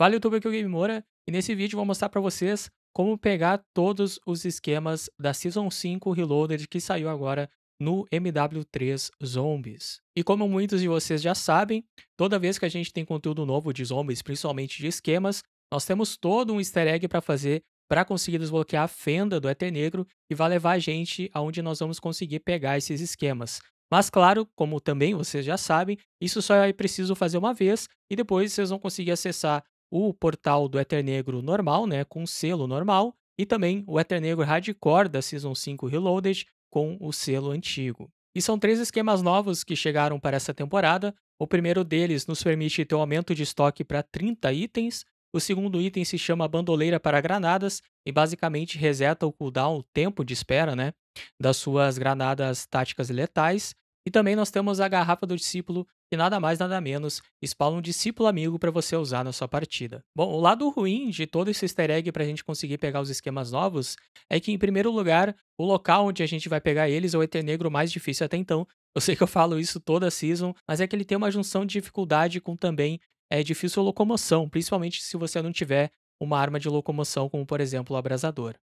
Fala YouTube, aqui é o Game Moura e nesse vídeo vou mostrar para vocês como pegar todos os esquemas da Season 5 Reloaded que saiu agora no MW3 Zombies. E como muitos de vocês já sabem, toda vez que a gente tem conteúdo novo de zombies, principalmente de esquemas, nós temos todo um easter egg para fazer para conseguir desbloquear a fenda do ET Negro e vai levar a gente aonde nós vamos conseguir pegar esses esquemas. Mas claro, como também vocês já sabem, isso só é preciso fazer uma vez e depois vocês vão conseguir acessar o portal do negro normal, né, com selo normal, e também o negro Hardcore da Season 5 Reloaded com o selo antigo. E são três esquemas novos que chegaram para essa temporada. O primeiro deles nos permite ter um aumento de estoque para 30 itens. O segundo item se chama Bandoleira para Granadas e basicamente reseta o cooldown, o tempo de espera, né, das suas granadas táticas letais. E também nós temos a Garrafa do Discípulo, e nada mais nada menos, espalha um discípulo amigo para você usar na sua partida. Bom, o lado ruim de todo esse easter egg para a gente conseguir pegar os esquemas novos é que, em primeiro lugar, o local onde a gente vai pegar eles é o Eter Negro mais difícil até então. Eu sei que eu falo isso toda a season, mas é que ele tem uma junção de dificuldade com também é difícil locomoção, principalmente se você não tiver uma arma de locomoção, como por exemplo o abrasador.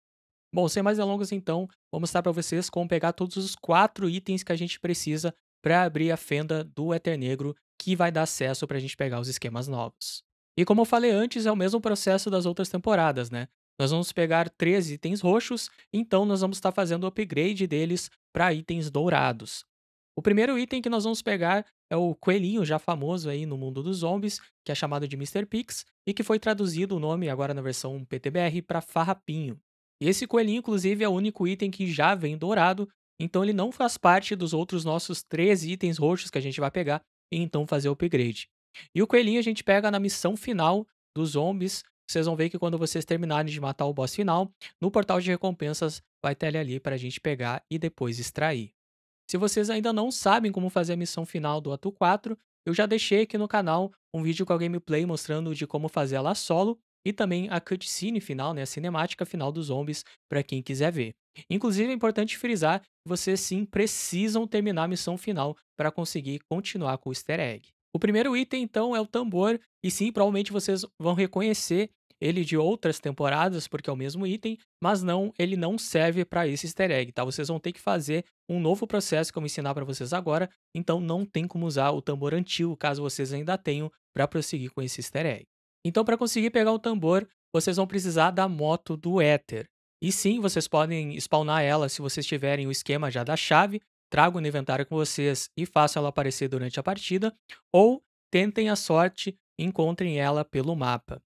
Bom, sem mais delongas então, vou mostrar para vocês como pegar todos os quatro itens que a gente precisa para abrir a fenda do Ether Negro que vai dar acesso para a gente pegar os esquemas novos. E como eu falei antes, é o mesmo processo das outras temporadas, né? Nós vamos pegar 13 itens roxos, então nós vamos estar tá fazendo o upgrade deles para itens dourados. O primeiro item que nós vamos pegar é o coelhinho já famoso aí no mundo dos zombies, que é chamado de Mr. Pix, e que foi traduzido o nome agora na versão PTBR para Farrapinho. E esse coelhinho, inclusive, é o único item que já vem dourado, então ele não faz parte dos outros nossos três itens roxos que a gente vai pegar e então fazer o upgrade. E o coelhinho a gente pega na missão final dos zombies. Vocês vão ver que quando vocês terminarem de matar o boss final, no portal de recompensas vai ter ele ali para a gente pegar e depois extrair. Se vocês ainda não sabem como fazer a missão final do Ato 4, eu já deixei aqui no canal um vídeo com a gameplay mostrando de como fazer ela solo e também a cutscene final, né, a cinemática final dos zombies para quem quiser ver. Inclusive, é importante frisar que vocês sim precisam terminar a missão final para conseguir continuar com o easter egg. O primeiro item, então, é o tambor, e sim, provavelmente vocês vão reconhecer ele de outras temporadas, porque é o mesmo item, mas não, ele não serve para esse easter egg, tá? Vocês vão ter que fazer um novo processo que eu vou ensinar para vocês agora, então não tem como usar o tambor antigo, caso vocês ainda tenham, para prosseguir com esse easter egg. Então, para conseguir pegar o tambor, vocês vão precisar da moto do éter. E sim, vocês podem spawnar ela se vocês tiverem o esquema já da chave, tragam no inventário com vocês e façam ela aparecer durante a partida, ou tentem a sorte, encontrem ela pelo mapa.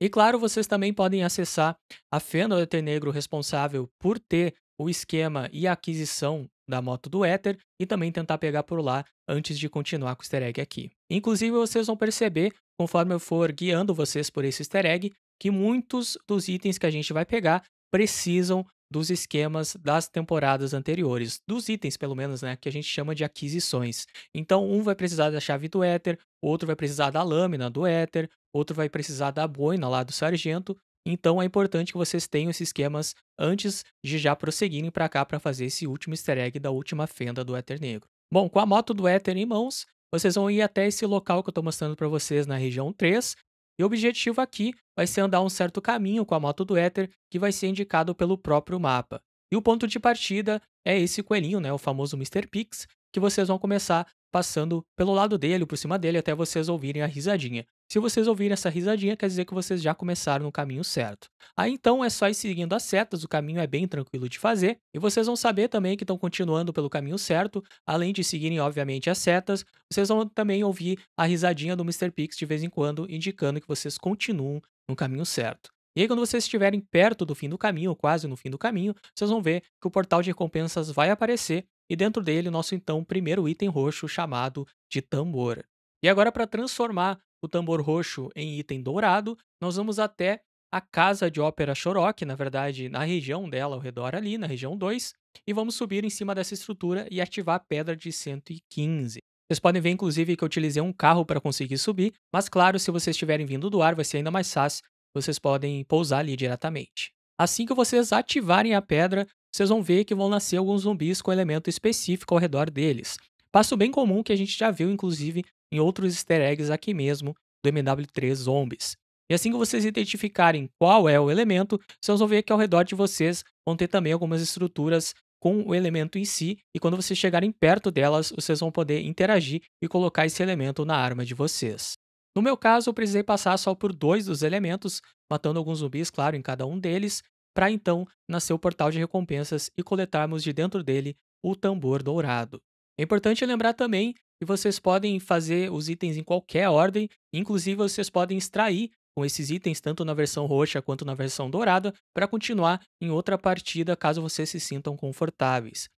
E claro, vocês também podem acessar a Fenda do negro responsável por ter o esquema e a aquisição da moto do Ether e também tentar pegar por lá antes de continuar com o easter egg aqui. Inclusive, vocês vão perceber, conforme eu for guiando vocês por esse easter egg, que muitos dos itens que a gente vai pegar precisam dos esquemas das temporadas anteriores, dos itens pelo menos, né, que a gente chama de aquisições. Então, um vai precisar da chave do éter, outro vai precisar da lâmina do éter, outro vai precisar da boina lá do sargento. Então, é importante que vocês tenham esses esquemas antes de já prosseguirem para cá para fazer esse último easter egg da última fenda do éter negro. Bom, com a moto do éter em mãos, vocês vão ir até esse local que eu estou mostrando para vocês na região 3, e o objetivo aqui vai ser andar um certo caminho com a moto do éter que vai ser indicado pelo próprio mapa. E o ponto de partida é esse coelhinho, né, o famoso Mr. Pix, que vocês vão começar passando pelo lado dele, por cima dele, até vocês ouvirem a risadinha. Se vocês ouvirem essa risadinha, quer dizer que vocês já começaram no caminho certo. Aí então é só ir seguindo as setas, o caminho é bem tranquilo de fazer, e vocês vão saber também que estão continuando pelo caminho certo, além de seguirem, obviamente, as setas, vocês vão também ouvir a risadinha do Mr. Pix de vez em quando, indicando que vocês continuam no caminho certo. E aí, quando vocês estiverem perto do fim do caminho, ou quase no fim do caminho, vocês vão ver que o portal de recompensas vai aparecer e dentro dele nosso então primeiro item roxo chamado de tambor. E agora, para transformar o tambor roxo em item dourado, nós vamos até a Casa de Ópera Choroque, na verdade, na região dela, ao redor ali, na região 2, e vamos subir em cima dessa estrutura e ativar a pedra de 115. Vocês podem ver, inclusive, que eu utilizei um carro para conseguir subir, mas claro, se vocês estiverem vindo do ar, vai ser ainda mais fácil, vocês podem pousar ali diretamente. Assim que vocês ativarem a pedra, vocês vão ver que vão nascer alguns zumbis com elemento específico ao redor deles. Passo bem comum que a gente já viu, inclusive, em outros easter eggs aqui mesmo do MW3 Zombies. E assim que vocês identificarem qual é o elemento, vocês vão ver que ao redor de vocês vão ter também algumas estruturas com o elemento em si, e quando vocês chegarem perto delas, vocês vão poder interagir e colocar esse elemento na arma de vocês. No meu caso, eu precisei passar só por dois dos elementos, matando alguns zumbis, claro, em cada um deles, para então nascer o portal de recompensas e coletarmos de dentro dele o tambor dourado. É importante lembrar também e vocês podem fazer os itens em qualquer ordem, inclusive vocês podem extrair com esses itens tanto na versão roxa quanto na versão dourada para continuar em outra partida caso vocês se sintam confortáveis.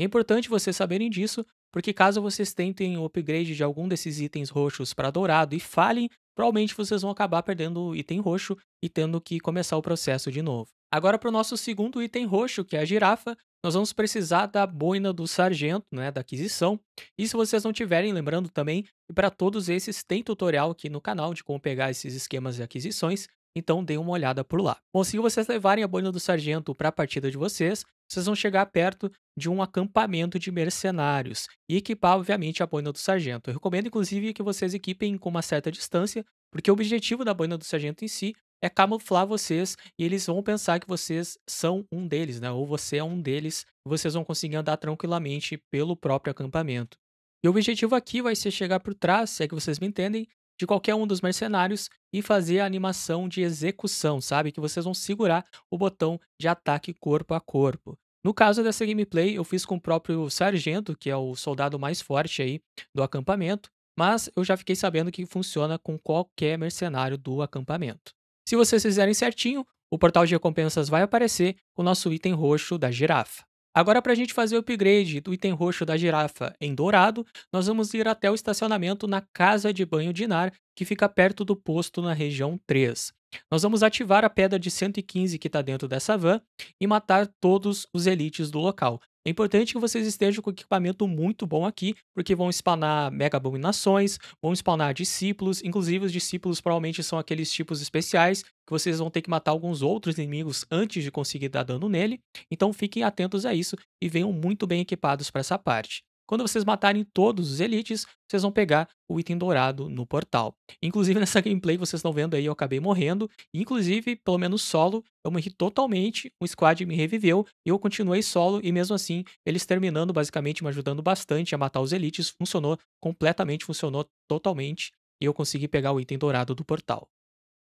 É importante vocês saberem disso, porque caso vocês tentem o upgrade de algum desses itens roxos para dourado e falhem, provavelmente vocês vão acabar perdendo o item roxo e tendo que começar o processo de novo. Agora para o nosso segundo item roxo, que é a girafa, nós vamos precisar da boina do sargento, né, da aquisição. E se vocês não tiverem, lembrando também que para todos esses tem tutorial aqui no canal de como pegar esses esquemas de aquisições, então deem uma olhada por lá. Bom, se vocês levarem a boina do sargento para a partida de vocês, vocês vão chegar perto de um acampamento de mercenários e equipar, obviamente, a boina do sargento. Eu recomendo, inclusive, que vocês equipem com uma certa distância, porque o objetivo da boina do sargento em si é camuflar vocês e eles vão pensar que vocês são um deles, né? Ou você é um deles, vocês vão conseguir andar tranquilamente pelo próprio acampamento. E o objetivo aqui vai ser chegar por trás, se é que vocês me entendem, de qualquer um dos mercenários e fazer a animação de execução, sabe? Que vocês vão segurar o botão de ataque corpo a corpo. No caso dessa gameplay, eu fiz com o próprio sargento, que é o soldado mais forte aí do acampamento, mas eu já fiquei sabendo que funciona com qualquer mercenário do acampamento. Se vocês fizerem certinho, o portal de recompensas vai aparecer com o nosso item roxo da girafa. Agora, para a gente fazer o upgrade do item roxo da girafa em dourado, nós vamos ir até o estacionamento na Casa de Banho de Nar, que fica perto do posto na região 3. Nós vamos ativar a pedra de 115 que está dentro dessa van e matar todos os elites do local. É importante que vocês estejam com equipamento muito bom aqui, porque vão spawnar mega abominações, vão spawnar discípulos, inclusive os discípulos provavelmente são aqueles tipos especiais que vocês vão ter que matar alguns outros inimigos antes de conseguir dar dano nele. Então fiquem atentos a isso e venham muito bem equipados para essa parte. Quando vocês matarem todos os elites, vocês vão pegar o item dourado no portal. Inclusive, nessa gameplay vocês estão vendo aí, eu acabei morrendo. Inclusive, pelo menos solo, eu morri totalmente, o squad me reviveu, e eu continuei solo, e mesmo assim, eles terminando, basicamente, me ajudando bastante a matar os elites. Funcionou completamente, funcionou totalmente, e eu consegui pegar o item dourado do portal.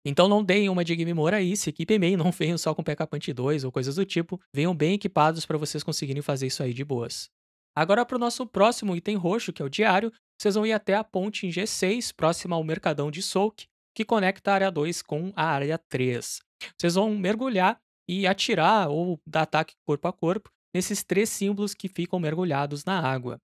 Então não deem uma de Game aí, se equipem bem, não venham só com P.K. Punch 2 ou coisas do tipo, venham bem equipados para vocês conseguirem fazer isso aí de boas. Agora para o nosso próximo item roxo, que é o diário, vocês vão ir até a ponte em G6, próxima ao Mercadão de Souk, que conecta a área 2 com a área 3. Vocês vão mergulhar e atirar ou dar ataque corpo a corpo nesses três símbolos que ficam mergulhados na água.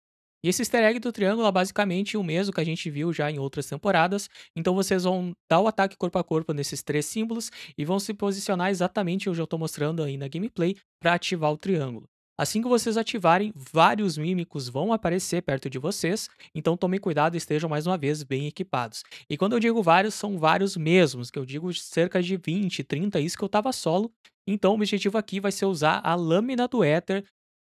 E esse easter egg do triângulo é basicamente o mesmo que a gente viu já em outras temporadas, então vocês vão dar o ataque corpo a corpo nesses três símbolos e vão se posicionar exatamente onde eu estou mostrando aí na gameplay para ativar o triângulo. Assim que vocês ativarem, vários mímicos vão aparecer perto de vocês, então tomem cuidado e estejam mais uma vez bem equipados. E quando eu digo vários, são vários mesmos, que eu digo cerca de 20, 30, isso que eu tava solo. Então o objetivo aqui vai ser usar a lâmina do éter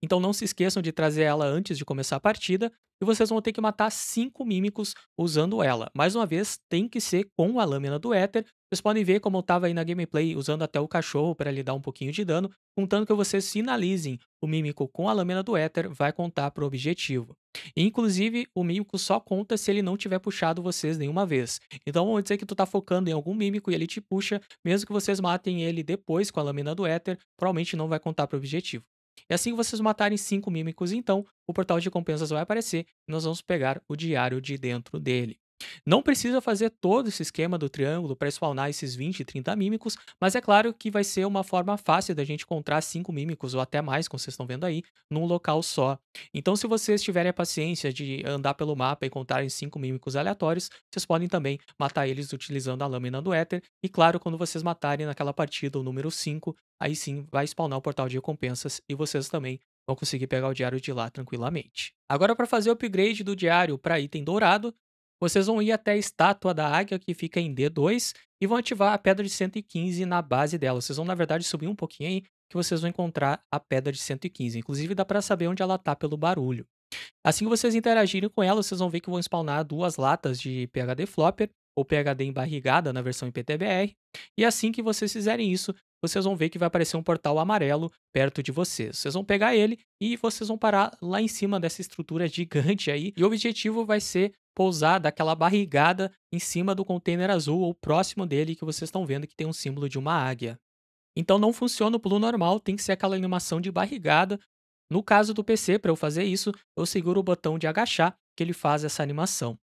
então não se esqueçam de trazer ela antes de começar a partida, e vocês vão ter que matar cinco mímicos usando ela. Mais uma vez, tem que ser com a lâmina do éter. Vocês podem ver como eu estava aí na gameplay usando até o cachorro para lhe dar um pouquinho de dano, contando que vocês finalizem o mímico com a lâmina do éter, vai contar para o objetivo. Inclusive, o mímico só conta se ele não tiver puxado vocês nenhuma vez. Então, vamos dizer que tu está focando em algum mímico e ele te puxa, mesmo que vocês matem ele depois com a lâmina do éter, provavelmente não vai contar para o objetivo. E assim que vocês matarem cinco mímicos, então, o portal de recompensas vai aparecer e nós vamos pegar o diário de dentro dele. Não precisa fazer todo esse esquema do triângulo para spawnar esses 20, 30 mímicos, mas é claro que vai ser uma forma fácil da gente encontrar 5 mímicos ou até mais, como vocês estão vendo aí, num local só. Então, se vocês tiverem a paciência de andar pelo mapa e contarem 5 mímicos aleatórios, vocês podem também matar eles utilizando a lâmina do éter. E claro, quando vocês matarem naquela partida o número 5, aí sim vai spawnar o portal de recompensas e vocês também vão conseguir pegar o diário de lá tranquilamente. Agora, para fazer o upgrade do diário para item dourado, vocês vão ir até a estátua da águia que fica em D2 e vão ativar a pedra de 115 na base dela. Vocês vão, na verdade, subir um pouquinho aí que vocês vão encontrar a pedra de 115. Inclusive, dá para saber onde ela está pelo barulho. Assim que vocês interagirem com ela, vocês vão ver que vão spawnar duas latas de PHD Flopper ou PHD embarrigada na versão IPTBR. E assim que vocês fizerem isso, vocês vão ver que vai aparecer um portal amarelo perto de vocês. Vocês vão pegar ele e vocês vão parar lá em cima dessa estrutura gigante aí. E o objetivo vai ser pousar, dar aquela barrigada em cima do container azul ou próximo dele que vocês estão vendo que tem um símbolo de uma águia. Então não funciona o pulo normal, tem que ser aquela animação de barrigada. No caso do PC, para eu fazer isso, eu seguro o botão de agachar que ele faz essa animação.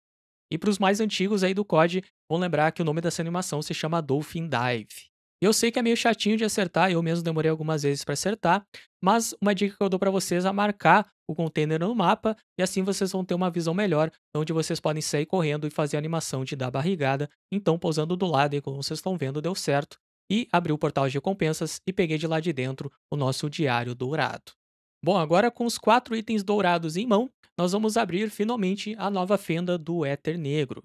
E para os mais antigos aí do COD, vão lembrar que o nome dessa animação se chama Dolphin Dive. E eu sei que é meio chatinho de acertar, eu mesmo demorei algumas vezes para acertar, mas uma dica que eu dou para vocês é marcar o container no mapa e assim vocês vão ter uma visão melhor onde vocês podem sair correndo e fazer a animação de dar barrigada. Então, pousando do lado e como vocês estão vendo, deu certo. E abri o portal de recompensas e peguei de lá de dentro o nosso diário dourado. Bom, agora com os quatro itens dourados em mão, nós vamos abrir finalmente a nova fenda do Éter Negro.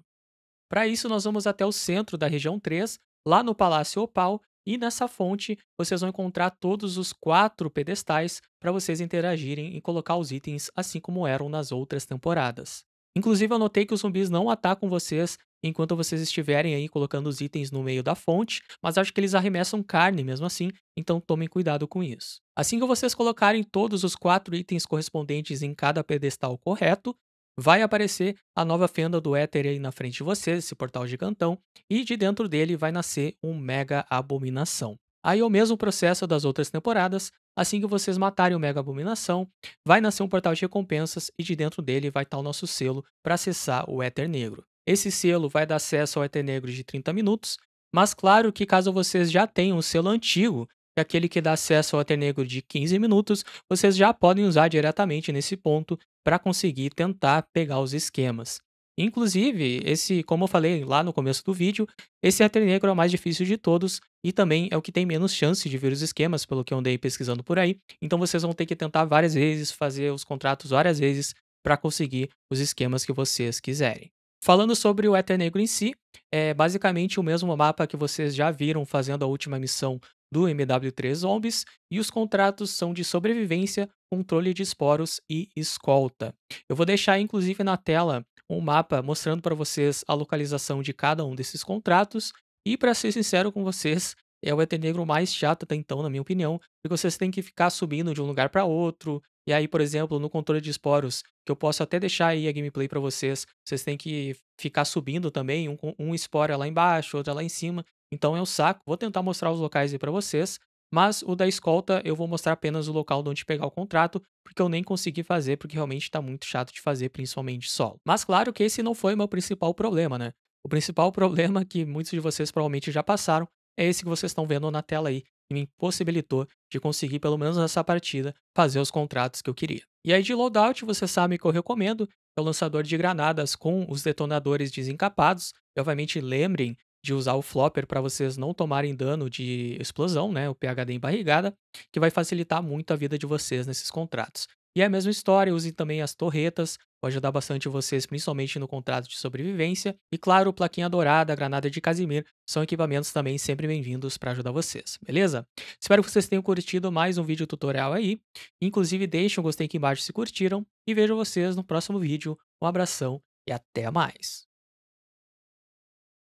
Para isso, nós vamos até o centro da região 3, lá no Palácio Opal, e nessa fonte, vocês vão encontrar todos os quatro pedestais para vocês interagirem e colocar os itens assim como eram nas outras temporadas. Inclusive, eu notei que os zumbis não atacam vocês enquanto vocês estiverem aí colocando os itens no meio da fonte, mas acho que eles arremessam carne mesmo assim, então tomem cuidado com isso. Assim que vocês colocarem todos os quatro itens correspondentes em cada pedestal correto, vai aparecer a nova fenda do éter aí na frente de vocês, esse portal gigantão, e de dentro dele vai nascer um mega abominação. Aí é o mesmo processo das outras temporadas, assim que vocês matarem o mega abominação, vai nascer um portal de recompensas e de dentro dele vai estar o nosso selo para acessar o éter negro. Esse selo vai dar acesso ao éter negro de 30 minutos, mas claro que caso vocês já tenham um selo antigo, e aquele que dá acesso ao Ether Negro de 15 minutos, vocês já podem usar diretamente nesse ponto para conseguir tentar pegar os esquemas. Inclusive, esse, como eu falei lá no começo do vídeo, esse Ether Negro é o mais difícil de todos e também é o que tem menos chance de vir os esquemas, pelo que eu andei pesquisando por aí. Então vocês vão ter que tentar várias vezes, fazer os contratos várias vezes para conseguir os esquemas que vocês quiserem. Falando sobre o Ether Negro em si, é basicamente o mesmo mapa que vocês já viram fazendo a última missão do MW3 Zombies e os contratos são de sobrevivência, controle de esporos e escolta. Eu vou deixar inclusive na tela um mapa mostrando para vocês a localização de cada um desses contratos e para ser sincero com vocês, é o ET Negro mais chato até então, na minha opinião, porque vocês têm que ficar subindo de um lugar para outro. E aí, por exemplo, no controle de esporos, que eu posso até deixar aí a gameplay para vocês, vocês têm que ficar subindo também, um, um esporo é lá embaixo, outro é lá em cima. Então é um saco. Vou tentar mostrar os locais aí para vocês, mas o da escolta eu vou mostrar apenas o local de onde pegar o contrato, porque eu nem consegui fazer, porque realmente está muito chato de fazer, principalmente solo. Mas claro que esse não foi o meu principal problema, né? O principal problema que muitos de vocês provavelmente já passaram é esse que vocês estão vendo na tela aí, que me impossibilitou de conseguir, pelo menos nessa partida, fazer os contratos que eu queria. E aí de loadout, você sabe que eu recomendo, é o lançador de granadas com os detonadores desencapados. E obviamente lembrem de usar o flopper para vocês não tomarem dano de explosão, né, o PHD em barrigada, que vai facilitar muito a vida de vocês nesses contratos. E é a mesma história, usem também as torretas, vai ajudar bastante vocês, principalmente no contrato de sobrevivência. E claro, plaquinha dourada, granada de Casimir, são equipamentos também sempre bem-vindos para ajudar vocês, beleza? Espero que vocês tenham curtido mais um vídeo tutorial aí. Inclusive, deixem um gostei aqui embaixo se curtiram e vejo vocês no próximo vídeo. Um abração e até mais!